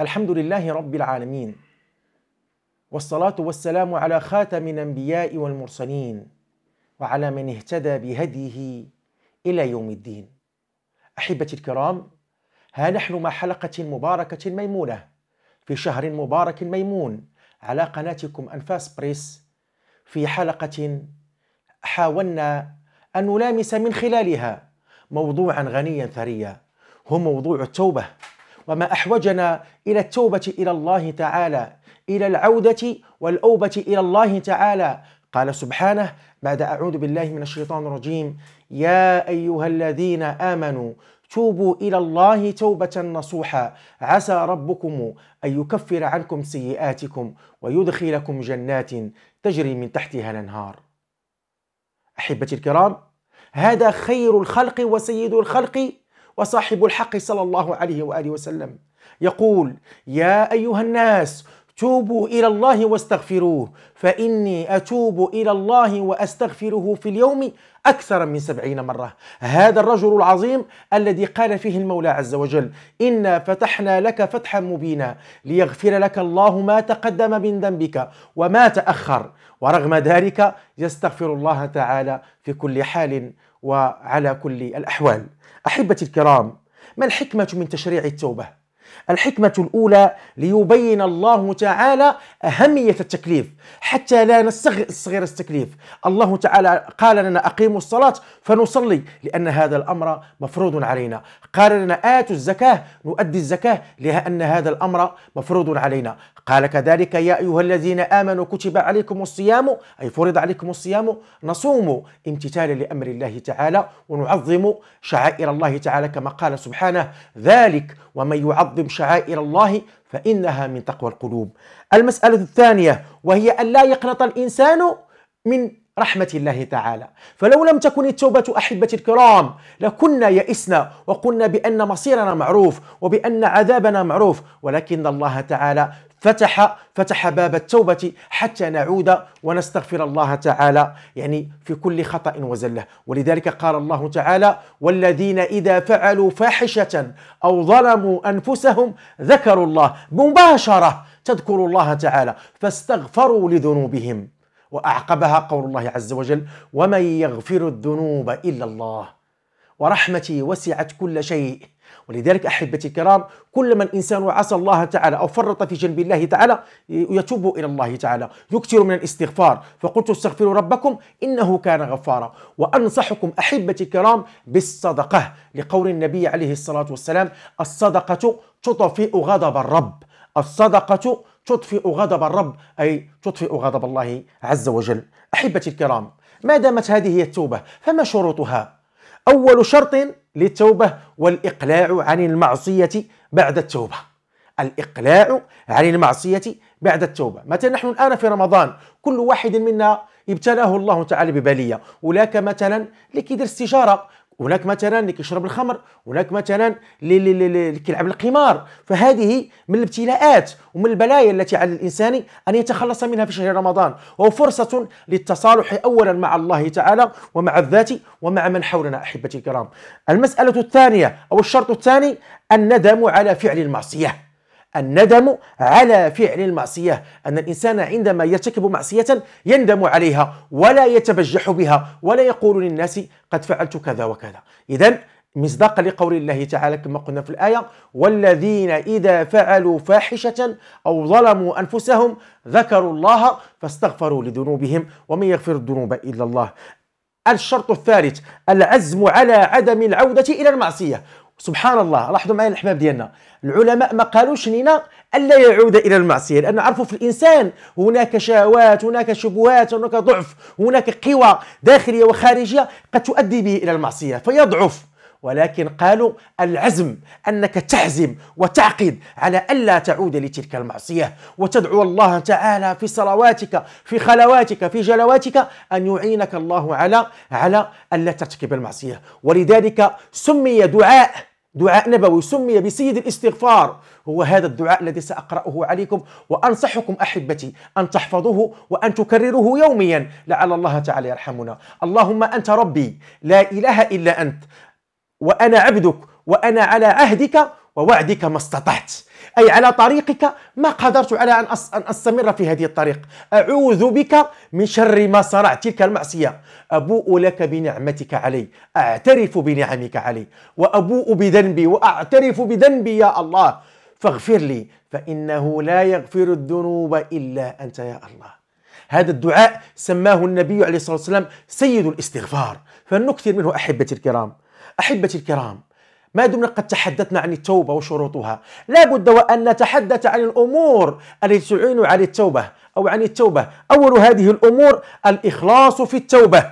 الحمد لله رب العالمين والصلاة والسلام على خاتم الأنبياء والمرسلين وعلى من اهتدى بهديه إلى يوم الدين أحبتي الكرام ها نحن مع حلقة مباركة ميمونة في شهر مبارك ميمون على قناتكم أنفاس بريس في حلقة حاولنا أن نلامس من خلالها موضوعا غنيا ثريا هو موضوع التوبة وما أحوجنا إلى التوبة إلى الله تعالى إلى العودة والأوبة إلى الله تعالى قال سبحانه بعد أعوذ بالله من الشيطان الرجيم يا أيها الذين آمنوا توبوا إلى الله توبة نصوحا عسى ربكم أن يكفر عنكم سيئاتكم ويدخلكم جنات تجري من تحتها الأنهار أحبتي الكرام هذا خير الخلق وسيد الخلق وصاحب الحق صلى الله عليه واله وسلم يقول يا ايها الناس توبوا الى الله واستغفروه فاني اتوب الى الله واستغفره في اليوم اكثر من سبعين مره هذا الرجل العظيم الذي قال فيه المولى عز وجل انا فتحنا لك فتحا مبينا ليغفر لك الله ما تقدم من ذنبك وما تاخر ورغم ذلك يستغفر الله تعالى في كل حال وعلى كل الأحوال أحبتي الكرام ما الحكمة من تشريع التوبة؟ الحكمة الأولى ليبين الله تعالى أهمية التكليف حتى لا نستغر التكليف الله تعالى قال لنا أقيموا الصلاة فنصلي لأن هذا الأمر مفروض علينا قال لنا آتوا الزكاة نؤدي الزكاة لأن هذا الأمر مفروض علينا قال كذلك يا أيها الذين آمنوا كتب عليكم الصيام أي فرض عليكم الصيام نصوم امتثالا لأمر الله تعالى ونعظم شعائر الله تعالى كما قال سبحانه ذلك ومن يعظم تقدم شعائر الله فإنها من تقوى القلوب المسألة الثانية وهي أن لا يقنط الإنسان من رحمة الله تعالى فلو لم تكن التوبة أحبتي الكرام لكنا يئسنا وقلنا بأن مصيرنا معروف وبأن عذابنا معروف ولكن الله تعالى فتح فتح باب التوبة حتى نعود ونستغفر الله تعالى يعني في كل خطأ وزلة ولذلك قال الله تعالى والذين إذا فعلوا فاحشة أو ظلموا أنفسهم ذكروا الله مباشرة تذكروا الله تعالى فاستغفروا لذنوبهم وأعقبها قول الله عز وجل ومن يغفر الذنوب إلا الله ورحمتي وسعت كل شيء ولذلك أحبتي الكرام كلما الإنسان عصى الله تعالى أو فرط في جنب الله تعالى يتوب إلى الله تعالى يكثر من الاستغفار فقلت استغفروا ربكم إنه كان غفارا وأنصحكم أحبتي الكرام بالصدقة لقول النبي عليه الصلاة والسلام الصدقة تطفئ غضب الرب الصدقة تطفئ غضب الرب أي تطفئ غضب الله عز وجل أحبتي الكرام ما دامت هذه هي التوبة فما شروطها؟ أول شرط للتوبة والإقلاع عن المعصية بعد التوبة الإقلاع عن المعصية بعد التوبة مثلا نحن الآن في رمضان كل واحد منا ابتلاه الله تعالى ببلية ولك مثلا لكي كيدير استجارة هناك مثلا اللي كيشرب الخمر هناك مثلا اللي كيلعب القمار فهذه من الابتلاءات ومن البلايا التي على الانسان ان يتخلص منها في شهر رمضان وهو فرصه للتصالح اولا مع الله تعالى ومع الذات ومع من حولنا احبتي الكرام المساله الثانيه او الشرط الثاني الندم على فعل المعصيه الندم على فعل المعصية أن الإنسان عندما يرتكب معصية يندم عليها ولا يتبجح بها ولا يقول للناس قد فعلت كذا وكذا إذا مصداقا لقول الله تعالى كما قلنا في الآية والذين إذا فعلوا فاحشة أو ظلموا أنفسهم ذكروا الله فاستغفروا لذنوبهم ومن يغفر الذنوب إلا الله الشرط الثالث العزم على عدم العودة إلى المعصية سبحان الله لاحظوا معايا الاحباب ديالنا العلماء ما قالوش لنا الا يعود الى المعصيه لان عرفوا في الانسان هناك شهوات هناك شبهات هناك ضعف هناك قوى داخليه وخارجيه قد تؤدي به الى المعصيه فيضعف ولكن قالوا العزم أنك تحزم وتعقد على ألا تعود لتلك المعصية وتدعو الله تعالى في صلواتك في خلواتك في جلواتك أن يعينك الله على على ألا ترتكب المعصية ولذلك سمي دعاء دعاء نبوي سمي بسيد الاستغفار هو هذا الدعاء الذي سأقرأه عليكم وأنصحكم أحبتي أن تحفظوه وأن تكرروه يوميا لعل الله تعالى يرحمنا اللهم أنت ربي لا إله إلا أنت وأنا عبدك وأنا على عهدك ووعدك ما استطعت أي على طريقك ما قدرت على أن, أستمر في هذه الطريق أعوذ بك من شر ما صنعت تلك المعصية أبوء لك بنعمتك علي أعترف بنعمك علي وأبوء بذنبي وأعترف بذنبي يا الله فاغفر لي فإنه لا يغفر الذنوب إلا أنت يا الله هذا الدعاء سماه النبي عليه الصلاة والسلام سيد الاستغفار فلنكثر منه أحبتي الكرام أحبتي الكرام ما دمنا قد تحدثنا عن التوبة وشروطها لا بد وأن نتحدث عن الأمور التي تعين على التوبة أو عن التوبة أول هذه الأمور الإخلاص في التوبة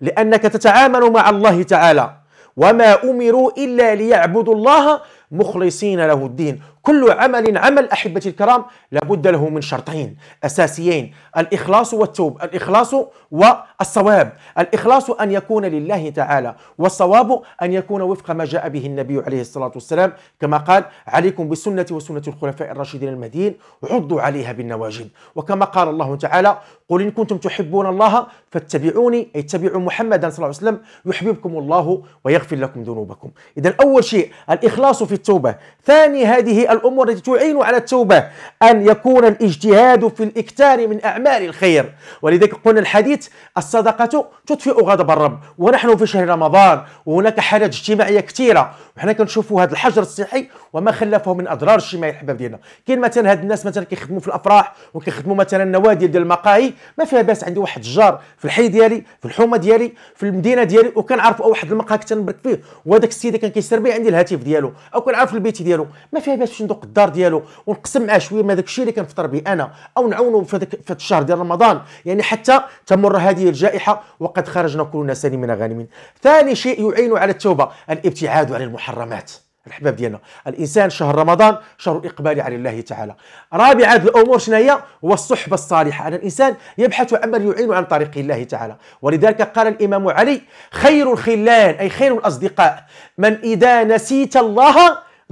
لأنك تتعامل مع الله تعالى وما أمروا إلا ليعبدوا الله مخلصين له الدين كل عمل عمل أحبتي الكرام لابد له من شرطين أساسيين الإخلاص والتوب الإخلاص والصواب الإخلاص أن يكون لله تعالى والصواب أن يكون وفق ما جاء به النبي عليه الصلاة والسلام كما قال عليكم بالسنة وسنة الخلفاء الراشدين المهديين عضوا عليها بالنواجد وكما قال الله تعالى قل إن كنتم تحبون الله فاتبعوني أي اتبعوا محمدا صلى الله عليه وسلم يحببكم الله ويغفر لكم ذنوبكم إذا أول شيء الإخلاص في التوبة ثاني هذه الأمور التي تعين على التوبة أن يكون الاجتهاد في الاكثار من أعمال الخير ولذلك قلنا الحديث الصدقة تطفئ غضب الرب ونحن في شهر رمضان وهناك حالات اجتماعية كثيرة وحنا كنشوفوا هذا الحجر الصحي وما خلفه من أضرار اجتماعية الحباب ديالنا كاين مثلا هاد الناس مثلا كيخدموا في الأفراح وكيخدموا مثلا النوادي ديال المقاهي ما فيها باس عندي واحد الجار في الحي ديالي في الحومة ديالي في المدينة ديالي وكنعرف واحد المقهى كنت نبرك فيه وهذاك السيد كان كيسربي عندي الهاتف ديالو او كنعرف البيت ديالو ما فيها باس صندوق الدار ديالو ونقسم معاه شويه من داك الشيء اللي كنفطر به انا او نعاونو في هذاك في الشهر ديال رمضان يعني حتى تمر هذه الجائحه وقد خرجنا كلنا سالمين غانمين ثاني شيء يعين على التوبه الابتعاد عن المحرمات الحباب ديالنا الانسان شهر رمضان شهر الاقبال على الله تعالى رابع الامور شنو هي هو الصحبه الصالحه ان الانسان يبحث عمن يعين عن طريق الله تعالى ولذلك قال الامام علي خير الخلان اي خير الاصدقاء من اذا نسيت الله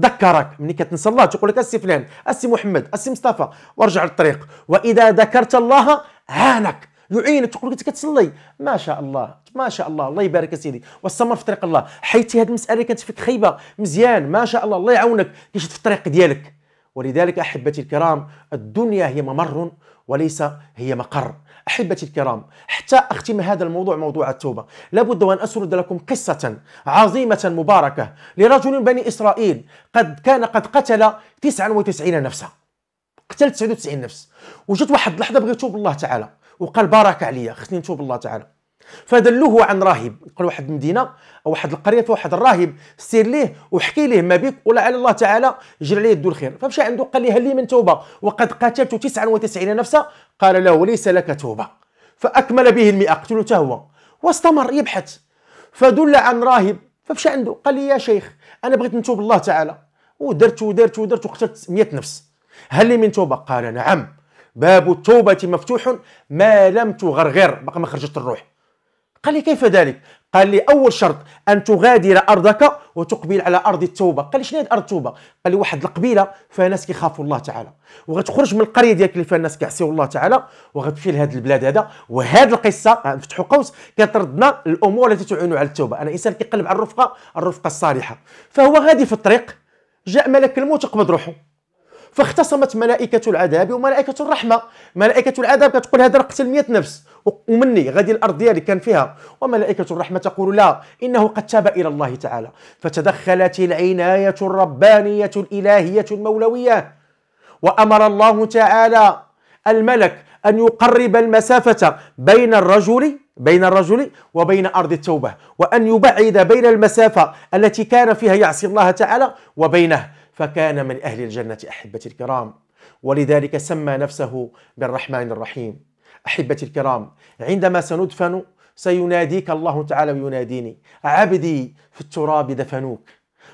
ذكرك ملي كتنسى الله تقول لك السي فلان السي محمد السي مصطفى وارجع للطريق واذا ذكرت الله عانك يعينك تقول لك كتصلي ما شاء الله ما شاء الله الله يبارك سيدي واستمر في طريق الله حيتي هذه المساله كانت فيك خيبه مزيان ما شاء الله الله يعاونك كيشد في الطريق ديالك ولذلك احبتي الكرام الدنيا هي ممر وليس هي مقر أحبتي الكرام حتى أختم هذا الموضوع موضوع التوبة لابد وأن أسرد لكم قصة عظيمة مباركة لرجل بني إسرائيل قد كان قد قتل 99 نفسا قتل 99 نفس وجات واحد اللحظة بغيت توب الله تعالى وقال بارك عليا خصني نتوب الله تعالى فدلوه عن راهب قال واحد المدينه او واحد القريه فيها واحد الراهب سير ليه وحكي ليه ما بك ولا على الله تعالى جرى عليه يدو الخير فمشى عنده قال لي هل لي من توبه وقد قتلت 99 نفسا قال له ليس لك توبه فاكمل به المئه قتلته هو واستمر يبحث فدل عن راهب فمشى عنده قال لي يا شيخ انا بغيت نتوب الله تعالى ودرت ودرت ودرت وقتلت 100 نفس هل لي من توبه قال نعم باب التوبه مفتوح ما لم تغرغر بقى ما خرجت الروح قال لي كيف ذلك قال لي اول شرط ان تغادر ارضك وتقبل على ارض التوبه قال لي شنو هي ارض التوبه قال لي واحد القبيله فيها ناس كيخافوا الله تعالى وغتخرج من القريه ديالك اللي فيها الناس كيعصيو الله تعالى وغتمشي لهذا البلاد هذا وهذه القصه نفتحوا قوس كتردنا الامور التي تعين على التوبه انا انسان كيقلب على الرفقه الرفقه الصالحه فهو غادي في الطريق جاء ملك الموت قبض روحه فاختصمت ملائكه العذاب وملائكه الرحمه ملائكه العذاب كتقول هذا راه قتل 100 نفس ومني غادي الارض ديالي كان فيها وملائكه الرحمه تقول لا انه قد تاب الى الله تعالى فتدخلت العنايه الربانيه الالهيه المولويه وامر الله تعالى الملك ان يقرب المسافه بين الرجل بين الرجل وبين أرض التوبة وأن يبعد بين المسافة التي كان فيها يعصي الله تعالى وبينه فكان من أهل الجنة أحبتي الكرام ولذلك سمى نفسه بالرحمن الرحيم احبتي الكرام عندما سندفن سيناديك الله تعالى ويناديني عبدي في التراب دفنوك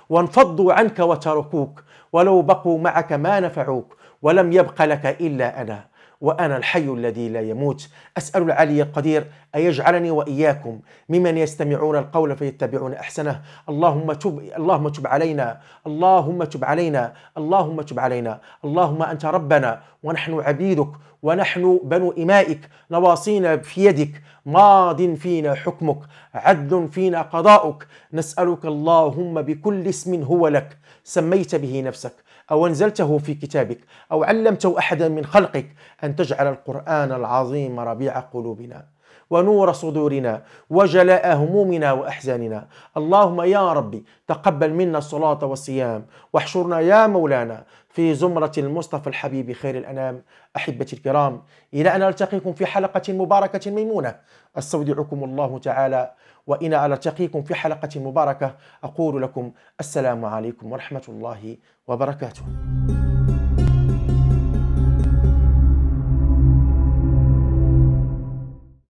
وانفضوا عنك وتركوك ولو بقوا معك ما نفعوك ولم يبق لك الا انا وأنا الحي الذي لا يموت أسأل العلي القدير أن يجعلني وإياكم ممن يستمعون القول فيتبعون أحسنه اللهم تب اللهم تب علينا اللهم تب علينا اللهم تب علينا اللهم أنت ربنا ونحن عبيدك ونحن بنو إمائك نواصينا في يدك ماض فينا حكمك عدل فينا قضاؤك نسألك اللهم بكل اسم هو لك سميت به نفسك أو أنزلته في كتابك أو علمته أحدا من خلقك أن تجعل القرآن العظيم ربيع قلوبنا ونور صدورنا وجلاء همومنا وأحزاننا اللهم يا ربي تقبل منا الصلاة والصيام واحشرنا يا مولانا في زمرة المصطفى الحبيب خير الأنام أحبتي الكرام إلى أن ألتقيكم في حلقة مباركة ميمونة أستودعكم الله تعالى وإلى أن ألتقيكم في حلقة مباركة أقول لكم السلام عليكم ورحمة الله وبركاته